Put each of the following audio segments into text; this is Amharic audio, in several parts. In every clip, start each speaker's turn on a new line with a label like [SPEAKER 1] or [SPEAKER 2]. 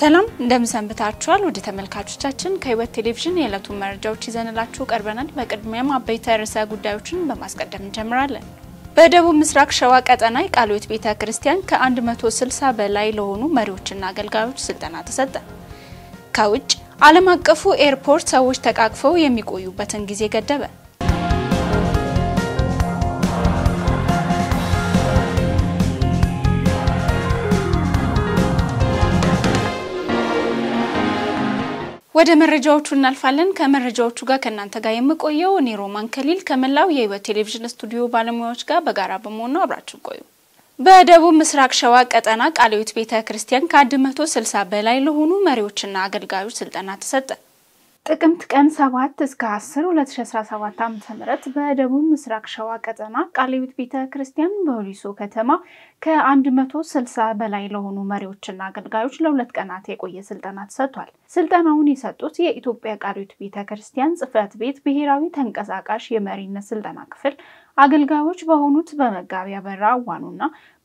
[SPEAKER 1] ሰላም እንደምሰንብታችኋል ውድ ተመልካቾቻችን፣ ከህይወት ቴሌቪዥን የዕለቱን መረጃዎች ይዘንላችሁ ቀርበናል። በቅድሚያም አበይት ርዕሰ ጉዳዮችን በማስቀደም እንጀምራለን። በደቡብ ምስራቅ ሸዋ ቀጠና የቃልዮት ቤተ ክርስቲያን ከ160 በላይ ለሆኑ መሪዎችና አገልጋዮች ስልጠና ተሰጠ። ከውጭ ዓለም አቀፉ ኤርፖርት ሰዎች ተቃቅፈው የሚቆዩበትን ጊዜ ገደበ። ወደ መረጃዎቹ እናልፋለን። ከመረጃዎቹ ጋር ከእናንተ ጋር የምቆየው እኔ ሮማን ከሊል ከመላው የህይወት ቴሌቪዥን ስቱዲዮ ባለሙያዎች ጋር በጋራ በመሆኑ ነው። አብራችሁ ቆዩ። በደቡብ ምስራቅ ሸዋ ቀጠና ቃልዮት ቤተ ክርስቲያን ከ160 በላይ ለሆኑ መሪዎችና አገልጋዮች ስልጠና ተሰጠ። ጥቅምት ቀን 7 እስከ 10 2017 ዓ.ም በደቡብ ምስራቅ ሸዋ ቀጠና ቃሊዊት ቤተ ክርስቲያን በወሊሶ ከተማ ከ160 በላይ ለሆኑ መሪዎችና አገልጋዮች ለሁለት ቀናት የቆየ ስልጠና ተሰጥቷል። ስልጠናውን የሰጡት የኢትዮጵያ ቃሊዊት ቤተ ክርስቲያን ጽሕፈት ቤት ብሔራዊ ተንቀሳቃሽ የመሪነት ስልጠና ክፍል አገልጋዮች በሆኑት በመጋቢ አበራ ዋኑና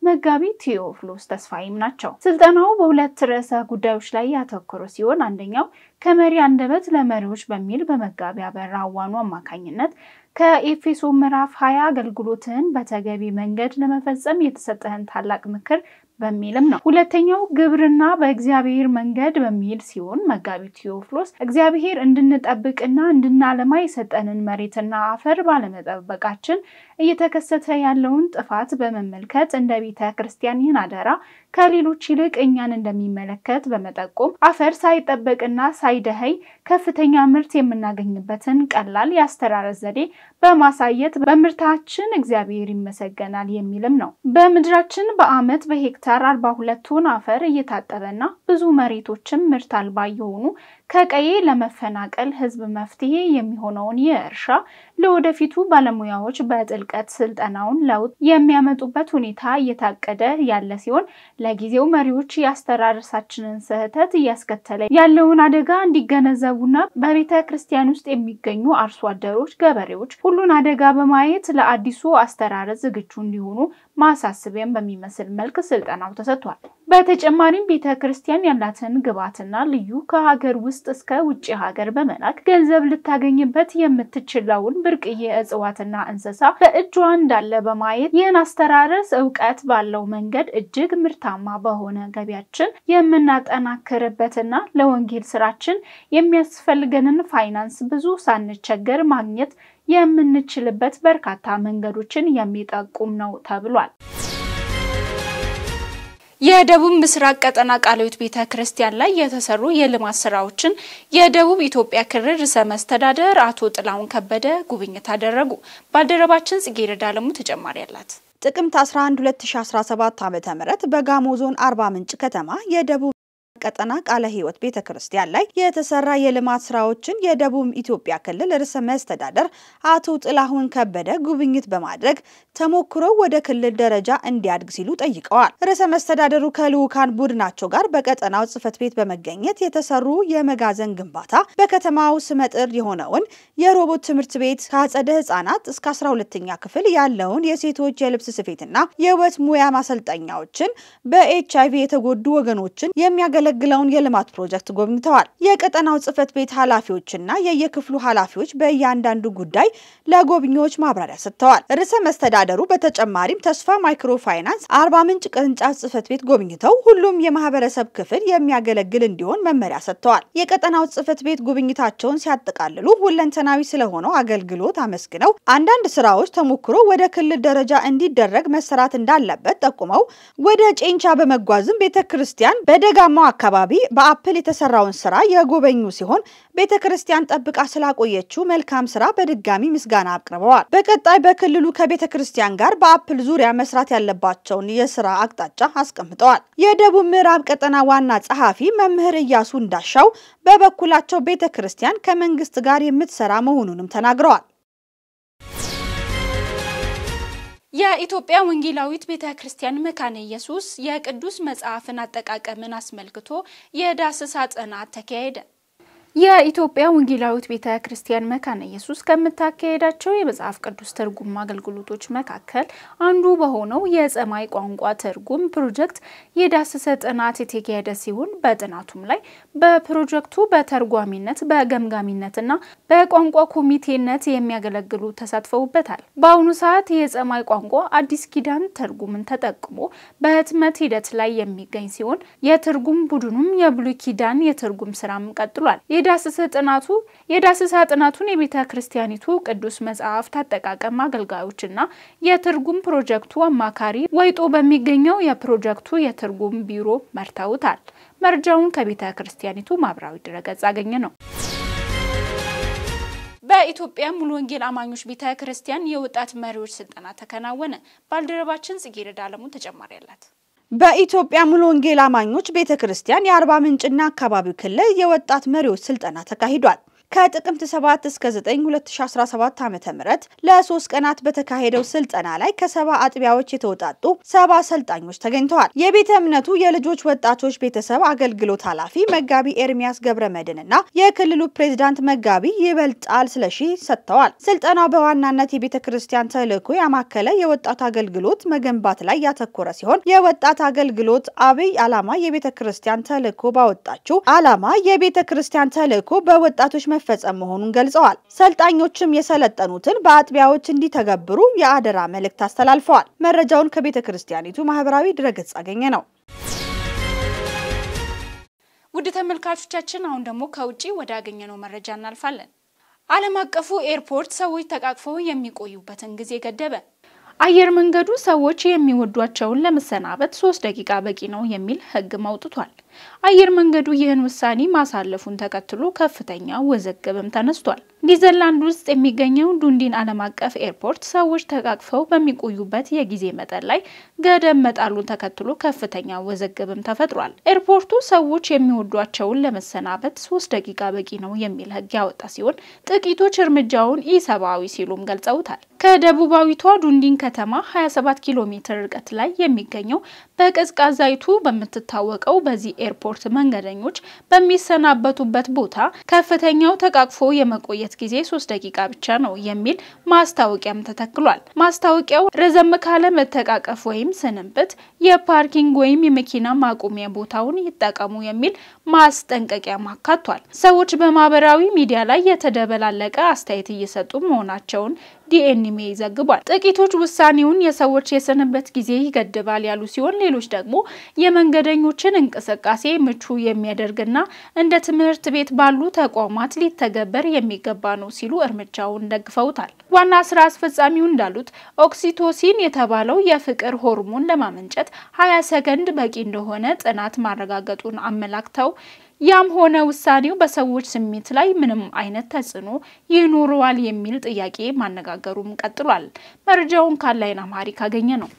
[SPEAKER 1] መጋቢ ቴዎፍሎስ ተስፋይም ናቸው። ስልጠናው በሁለት ርዕሰ ጉዳዮች ላይ ያተኮረ ሲሆን አንደኛው ከመሪ አንደበት ለመሪዎች በሚል በመጋቢ አበራ ዋኑ አማካኝነት ከኤፌሶ ምዕራፍ ሀያ አገልግሎትህን በተገቢ መንገድ ለመፈጸም የተሰጠህን ታላቅ ምክር በሚልም ነው። ሁለተኛው ግብርና በእግዚአብሔር መንገድ በሚል ሲሆን መጋቢ ቴዎፍሎስ እግዚአብሔር እንድንጠብቅና እንድናለማ የሰጠንን መሬትና አፈር ባለመጠበቃችን እየተከሰተ ያለውን ጥፋት በመመልከት እንደ ቤተ ክርስቲያን ይህን አደራ ከሌሎች ይልቅ እኛን እንደሚመለከት በመጠቆም አፈር ሳይጠበቅና ሳይደኸይ ከፍተኛ ምርት የምናገኝበትን ቀላል የአስተራረስ ዘዴ በማሳየት በምርታችን እግዚአብሔር ይመሰገናል የሚልም ነው። በምድራችን በዓመት በሄክታር አርባ ሁለት ቶን አፈር እየታጠበና ብዙ መሬቶችም ምርት አልባ የሆኑ ከቀዬ ለመፈናቀል ህዝብ መፍትሄ የሚሆነውን የእርሻ ለወደፊቱ ባለሙያዎች በጥልቀት ስልጠናውን ለውጥ የሚያመጡበት ሁኔታ እየታቀደ ያለ ሲሆን ለጊዜው መሪዎች የአስተራረሳችንን ስህተት እያስከተለ ያለውን አደጋ እንዲገነዘቡና በቤተ ክርስቲያን ውስጥ የሚገኙ አርሶ አደሮች፣ ገበሬዎች ሁሉን አደጋ በማየት ለአዲሱ አስተራረስ ዝግጁ እንዲሆኑ ማሳስቢያን በሚመስል መልክ ስልጠናው ተሰጥቷል። በተጨማሪም ቤተ ክርስቲያን ያላትን ግብዓትና ልዩ ከሀገር ውስጥ እስከ ውጭ ሀገር በመላክ ገንዘብ ልታገኝበት የምትችለውን ብርቅዬ እጽዋትና እንስሳ በእጇ እንዳለ በማየት ይህን አስተራረስ እውቀት ባለው መንገድ እጅግ ምርታማ በሆነ ገቢያችን የምናጠናክርበትና ለወንጌል ስራችን የሚያስፈልገንን ፋይናንስ ብዙ ሳንቸገር ማግኘት የምንችልበት በርካታ መንገዶችን የሚጠቁም ነው ተብሏል። የደቡብ ምስራቅ ቀጠና ቃልዮት ቤተ ክርስቲያን ላይ የተሰሩ የልማት ስራዎችን የደቡብ ኢትዮጵያ ክልል ርዕሰ መስተዳደር አቶ ጥላሁን ከበደ ጉብኝት አደረጉ። ባልደረባችን ጽጌረዳ አለሙ ተጨማሪ አላት።
[SPEAKER 2] ጥቅምት 11 2017 ዓ.ም በጋሞ ዞን አርባ ምንጭ ከተማ የደቡብ ቀጠና ቃለ ሕይወት ቤተ ክርስቲያን ላይ የተሰራ የልማት ስራዎችን የደቡብ ኢትዮጵያ ክልል ርዕሰ መስተዳደር አቶ ጥላሁን ከበደ ጉብኝት በማድረግ ተሞክሮ ወደ ክልል ደረጃ እንዲያድግ ሲሉ ጠይቀዋል። ርዕሰ መስተዳደሩ ከልዑካን ቡድናቸው ጋር በቀጠናው ጽህፈት ቤት በመገኘት የተሰሩ የመጋዘን ግንባታ፣ በከተማው ስመጥር የሆነውን የሮቦት ትምህርት ቤት ከአጸደ ህጻናት እስከ 12ኛ ክፍል ያለውን የሴቶች የልብስ ስፌትና የውበት ሙያ ማሰልጠኛዎችን በኤች አይቪ የተጎዱ ወገኖችን የሚያገለግ የሚያገለግለውን የልማት ፕሮጀክት ጎብኝተዋል። የቀጠናው ጽህፈት ቤት ኃላፊዎችና የየክፍሉ ኃላፊዎች በእያንዳንዱ ጉዳይ ለጎብኚዎች ማብራሪያ ሰጥተዋል። ርዕሰ መስተዳደሩ በተጨማሪም ተስፋ ማይክሮ ፋይናንስ አርባ ምንጭ ቅርንጫፍ ጽህፈት ቤት ጎብኝተው ሁሉም የማህበረሰብ ክፍል የሚያገለግል እንዲሆን መመሪያ ሰጥተዋል። የቀጠናው ጽህፈት ቤት ጉብኝታቸውን ሲያጠቃልሉ ሁለንተናዊ ስለሆነው አገልግሎት አመስግነው አንዳንድ ስራዎች ተሞክሮ ወደ ክልል ደረጃ እንዲደረግ መሰራት እንዳለበት ጠቁመው ወደ ጨንቻ በመጓዝም ቤተ ክርስቲያን በደጋማው አካባቢ አካባቢ በአፕል የተሰራውን ስራ የጎበኙ ሲሆን ቤተ ክርስቲያን ጠብቃ ስላቆየችው መልካም ስራ በድጋሚ ምስጋና አቅርበዋል። በቀጣይ በክልሉ ከቤተ ክርስቲያን ጋር በአፕል ዙሪያ መስራት ያለባቸውን የስራ አቅጣጫ አስቀምጠዋል። የደቡብ ምዕራብ ቀጠና ዋና ጸሐፊ መምህር እያሱ እንዳሻው በበኩላቸው ቤተ ክርስቲያን ከመንግስት ጋር የምትሰራ መሆኑንም ተናግረዋል።
[SPEAKER 1] የኢትዮጵያ ወንጌላዊት ቤተ ክርስቲያን መካነ ኢየሱስ የቅዱስ መጽሐፍን አጠቃቀምን አስመልክቶ የዳሰሳ ጥናት ተካሄደ። የኢትዮጵያ ወንጌላዊት ቤተ ክርስቲያን መካነ ኢየሱስ ከምታካሄዳቸው የመጽሐፍ ቅዱስ ትርጉም አገልግሎቶች መካከል አንዱ በሆነው የፀማይ ቋንቋ ትርጉም ፕሮጀክት የዳሰሰ ጥናት የተካሄደ ሲሆን በጥናቱም ላይ በፕሮጀክቱ በተርጓሚነት በገምጋሚነትና በቋንቋ ኮሚቴነት የሚያገለግሉ ተሳትፈውበታል። በአሁኑ ሰዓት የፀማይ ቋንቋ አዲስ ኪዳን ትርጉምን ተጠቅሞ በህትመት ሂደት ላይ የሚገኝ ሲሆን የትርጉም ቡድኑም የብሉይ ኪዳን የትርጉም ስራም ቀጥሏል። የዳሰሰ ጥናቱ የዳሰሳ ጥናቱን የቤተ ክርስቲያኒቱ ቅዱስ መጽሐፍት አጠቃቀም አገልጋዮችና የትርጉም ፕሮጀክቱ አማካሪ ወይጦ በሚገኘው የፕሮጀክቱ የትርጉም ቢሮ መርተውታል። መረጃውን ከቤተ ክርስቲያኒቱ ማህበራዊ ድረገጽ አገኘ ነው። በኢትዮጵያ ሙሉ ወንጌል አማኞች ቤተ ክርስቲያን የወጣት መሪዎች ስልጠና ተከናወነ። ባልደረባችን ጽጌረዳ አለሙ ተጨማሪ አላት።
[SPEAKER 2] በኢትዮጵያ ሙሉ ወንጌል አማኞች ቤተ ክርስቲያን የአርባ ምንጭና አካባቢው ክልል የወጣት መሪዎች ስልጠና ተካሂዷል። ከጥቅምት 7 እስከ 9 2017 ዓ.ም ለሶስት ቀናት በተካሄደው ስልጠና ላይ ከሰባ አጥቢያዎች የተውጣጡ ሰባ አሰልጣኞች ተገኝተዋል። የቤተ እምነቱ የልጆች ወጣቶች ቤተሰብ አገልግሎት ኃላፊ መጋቢ ኤርሚያስ ገብረ መድን እና የክልሉ ፕሬዝዳንት መጋቢ ይበልጣል ስለሺ ሰጥተዋል። ስልጠናው በዋናነት የቤተ ክርስቲያን ተልዕኮ ያማከለ የወጣት አገልግሎት መገንባት ላይ ያተኮረ ሲሆን የወጣት አገልግሎት አብይ ዓላማ የቤተ ክርስቲያን ተልዕኮ ባወጣችው ዓላማ የቤተ ክርስቲያን ተልዕኮ በወጣቶች መፈጸም መሆኑን ገልጸዋል። ሰልጣኞችም የሰለጠኑትን በአጥቢያዎች እንዲተገብሩ የአደራ መልእክት አስተላልፈዋል። መረጃውን ከቤተ ክርስቲያኒቱ ማህበራዊ ድረገጽ አገኘ ነው።
[SPEAKER 1] ውድ ተመልካቾቻችን አሁን ደግሞ ከውጭ ወደ አገኘነው መረጃ እናልፋለን። ዓለም አቀፉ ኤርፖርት ሰዎች ተቃቅፈው የሚቆዩበትን ጊዜ ገደበ። አየር መንገዱ ሰዎች የሚወዷቸውን ለመሰናበት ሶስት ደቂቃ በቂ ነው የሚል ህግ አውጥቷል። አየር መንገዱ ይህን ውሳኔ ማሳለፉን ተከትሎ ከፍተኛ ውዝግብም ተነስቷል። ኒዘርላንድ ውስጥ የሚገኘው ዱንዲን ዓለም አቀፍ ኤርፖርት ሰዎች ተቃቅፈው በሚቆዩበት የጊዜ መጠን ላይ ገደብ መጣሉን ተከትሎ ከፍተኛ ውዝግብም ተፈጥሯል። ኤርፖርቱ ሰዎች የሚወዷቸውን ለመሰናበት ሶስት ደቂቃ በቂ ነው የሚል ሕግ ያወጣ ሲሆን ጥቂቶች እርምጃውን ኢሰብአዊ ሲሉም ገልጸውታል። ከደቡባዊቷ ዱንዲን ከተማ 27 ኪሎ ሜትር ርቀት ላይ የሚገኘው በቀዝቃዛይቱ በምትታወቀው በዚህ ኤርፖርት መንገደኞች በሚሰናበቱበት ቦታ ከፍተኛው ተቃቅፎ የመቆየት ጊዜ ሶስት ደቂቃ ብቻ ነው የሚል ማስታወቂያም ተተክሏል። ማስታወቂያው ረዘም ካለ መተቃቀፍ ወይም ስንብት የፓርኪንግ ወይም የመኪና ማቆሚያ ቦታውን ይጠቀሙ የሚል ማስጠንቀቂያም አካቷል። ሰዎች በማህበራዊ ሚዲያ ላይ የተደበላለቀ አስተያየት እየሰጡ መሆናቸውን ዲኤንኤ ዘግቧል። ጥቂቶች ውሳኔውን የሰዎች የስንበት ጊዜ ይገድባል ያሉ ሲሆን፣ ሌሎች ደግሞ የመንገደኞችን እንቅስቃሴ ምቹ የሚያደርግና እንደ ትምህርት ቤት ባሉ ተቋማት ሊተገበር የሚገባ ነው ሲሉ እርምጃውን ደግፈውታል። ዋና ስራ አስፈጻሚው እንዳሉት ኦክሲቶሲን የተባለው የፍቅር ሆርሞን ለማመንጨት ሀያ ሰከንድ በቂ እንደሆነ ጥናት ማረጋገጡን አመላክተው ያም ሆነ ውሳኔው በሰዎች ስሜት ላይ ምንም አይነት ተጽዕኖ ይኖረዋል የሚል ጥያቄ ማነጋገሩም ቀጥሏል። መረጃውን ካላይን አማሪ ካገኘ ነው።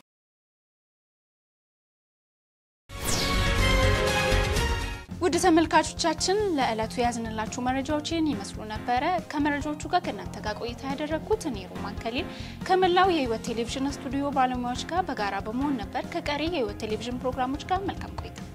[SPEAKER 1] ውድ ተመልካቾቻችን ለዕለቱ ያዝንላችሁ መረጃዎችን ይመስሉ ነበረ። ከመረጃዎቹ ጋር ከእናንተ ጋር ቆይታ ያደረግኩት እኔ ሮማን ከሊል ከመላው የህይወት ቴሌቪዥን ስቱዲዮ ባለሙያዎች ጋር በጋራ በመሆን ነበር። ከቀሪ የህይወት ቴሌቪዥን ፕሮግራሞች ጋር መልካም ቆይታ